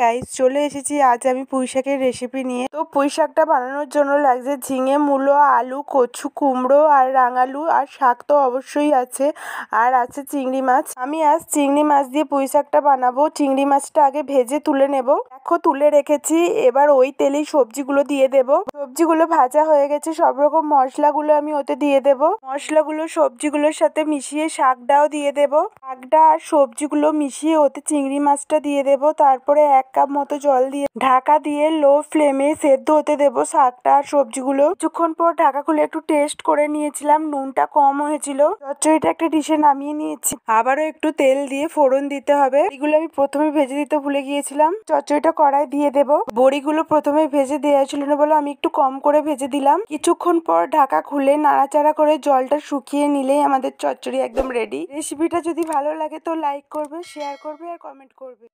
guys চলে এসেছি আজ আমি পুঁই শাকের রেসিপি নিয়ে তো পুঁই শাকটা বানানোর জন্য লাগছে ঝিঙে মূলো আলু কচু কুমড়ো আর রাঙালু আর শাক তো অবশ্যই আছে আর আছে চিংড়ি মাছ আমি আজ চিংড়ি মাছ দিয়ে পুঁই শাকটা বানাবো চিংড়ি মাছটা আগে ভেজে তুলে নেব দেখো তুলে রেখেছি এবার ওই তেলেই সবজিগুলো দিয়ে দেব সবজিগুলো ভাজা হয়ে গেছে সব রকম মশলাগুলো আমি ওতে দিয়ে দেব মশলাগুলো সবজিগুলোর সাথে মিশিয়ে শাকটাও দিয়ে দেব শাকটা আর সবজিগুলো মিশিয়ে ওতে চিংড়ি মাছটা দিয়ে দেব তারপরে এক এক কাপ মতো জল দিয়ে ঢাকা দিয়ে লো ফ্লেমে সেদ্ধ হতে দেবো শাকটা আর সবজিগুলো কিছুক্ষণ পর ঢাকা খুলে একটু টেস্ট করে নিয়েছিলাম নুনটা কম হয়েছিল চচ্চড়িটা একটা ডিশে নামিয়ে নিয়েছি আবারও একটু তেল দিয়ে ফোড়ন দিতে হবে এগুলো আমি প্রথমে ভেজে দিতে ভুলে গিয়েছিলাম চচ্চড়িটা কড়াই দিয়ে দেব বড়িগুলো প্রথমে ভেজে দেওয়া ছিল না বলে আমি একটু কম করে ভেজে দিলাম কিছুক্ষণ পর ঢাকা খুলে নাড়াচাড়া করে জলটা শুকিয়ে নিলেই আমাদের চচ্চড়ি একদম রেডি রেসিপিটা যদি ভালো লাগে তো লাইক করবে শেয়ার করবে আর কমেন্ট করবে